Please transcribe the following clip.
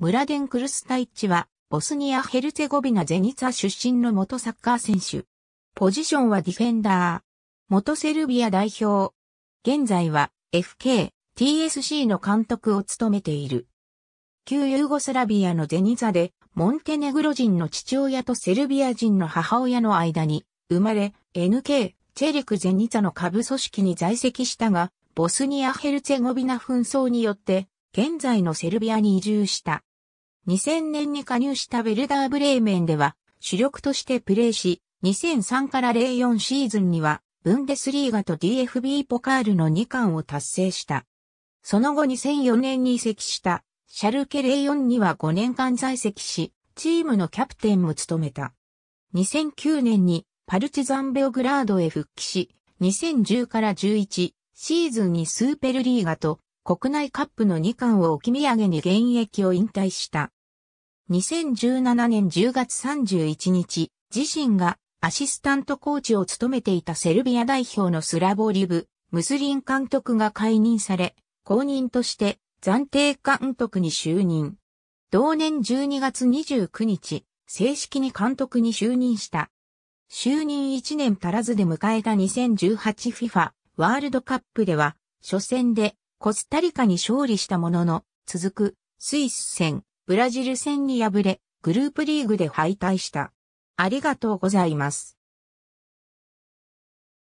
ムラデン・クルスタイッチは、ボスニア・ヘルツェゴビナ・ゼニツァ出身の元サッカー選手。ポジションはディフェンダー。元セルビア代表。現在は FK、TSC の監督を務めている。旧ユーゴスラビアのゼニザで、モンテネグロ人の父親とセルビア人の母親の間に生まれ、NK、チェリク・ゼニザの下部組織に在籍したが、ボスニア・ヘルツェゴビナ紛争によって、現在のセルビアに移住した。2000年に加入したベルダーブレーメンでは主力としてプレーし、2003から04シーズンにはブンデスリーガと DFB ポカールの2冠を達成した。その後2004年に移籍したシャルケ04には5年間在籍し、チームのキャプテンも務めた。2009年にパルチザンベオグラードへ復帰し、2010から11シーズンにスーペルリーガと国内カップの2冠を置き土産に現役を引退した。2017年10月31日、自身がアシスタントコーチを務めていたセルビア代表のスラボリブ、ムスリン監督が解任され、公認として暫定監督に就任。同年12月29日、正式に監督に就任した。就任1年足らずで迎えた 2018FIFA ワールドカップでは、初戦でコスタリカに勝利したものの、続くスイス戦、ブラジル戦に敗れ、グループリーグで敗退した。ありがとうございます。